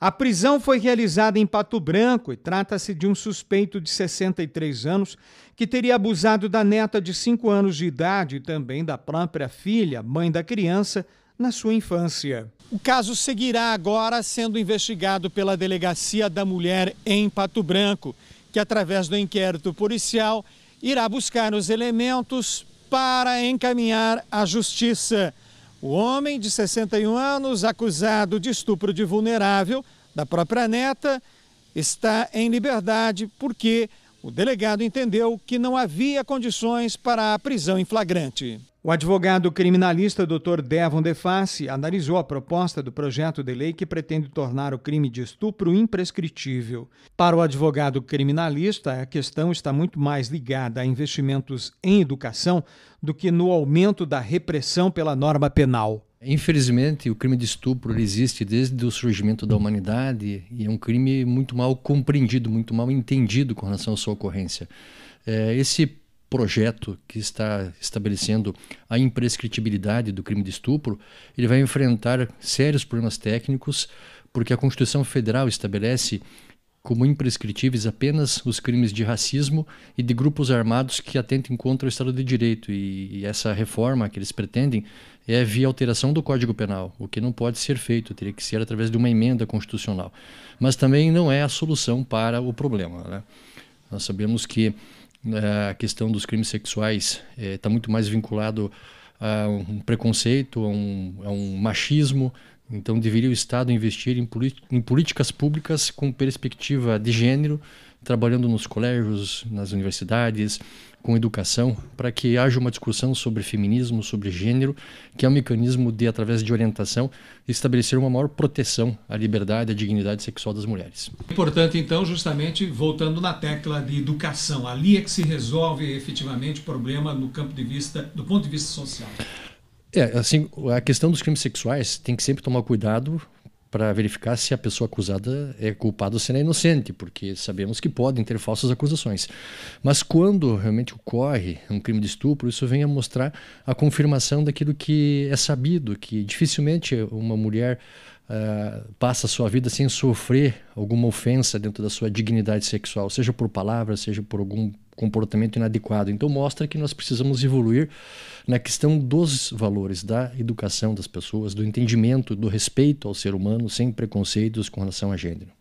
A prisão foi realizada em Pato Branco e trata-se de um suspeito de 63 anos que teria abusado da neta de 5 anos de idade e também da própria filha, mãe da criança, na sua infância. O caso seguirá agora sendo investigado pela Delegacia da Mulher em Pato Branco, que, através do inquérito policial, irá buscar os elementos para encaminhar à justiça. O homem de 61 anos, acusado de estupro de vulnerável da própria neta, está em liberdade porque o delegado entendeu que não havia condições para a prisão em flagrante. O advogado criminalista Dr. Devon Deface analisou a proposta do projeto de lei que pretende tornar o crime de estupro imprescritível. Para o advogado criminalista, a questão está muito mais ligada a investimentos em educação do que no aumento da repressão pela norma penal. Infelizmente, o crime de estupro existe desde o surgimento da humanidade e é um crime muito mal compreendido, muito mal entendido com relação à sua ocorrência. É, esse projeto que está estabelecendo a imprescritibilidade do crime de estupro, ele vai enfrentar sérios problemas técnicos, porque a Constituição Federal estabelece como imprescritíveis apenas os crimes de racismo e de grupos armados que atentem contra o Estado de Direito. E, essa reforma que eles pretendem é via alteração do Código Penal, o que não pode ser feito, teria que ser através de uma emenda constitucional. Mas também não é a solução para o problema. Né? Nós sabemos que eh, a questão dos crimes sexuais está eh, é, muito mais vinculado a um preconceito, a um, a um machismo, então, deveria o Estado investir em, em, políticas públicas com perspectiva de gênero, trabalhando nos colégios, nas universidades, com educação, para que haja uma discussão sobre feminismo, sobre gênero, que é um mecanismo de, através de orientação, estabelecer uma maior proteção à liberdade e à dignidade sexual das mulheres. Importante, então, justamente voltando na tecla de educação. Ali é que se resolve efetivamente o problema no campo de vista, do ponto de vista social. É, assim, a questão dos crimes sexuais tem que sempre tomar cuidado para verificar se a pessoa acusada é culpada ou se ela é inocente, porque sabemos que podem ter falsas acusações. Mas quando realmente ocorre um crime de estupro, isso vem a mostrar a confirmação daquilo que é sabido, que dificilmente uma mulher uh, passa a sua vida sem sofrer alguma ofensa dentro da sua dignidade sexual, seja por palavras, seja por algum comportamento inadequado. Então mostra que nós precisamos evoluir na questão dos valores, da educação das pessoas, do entendimento, do respeito ao ser humano, sem preconceitos com relação a gênero.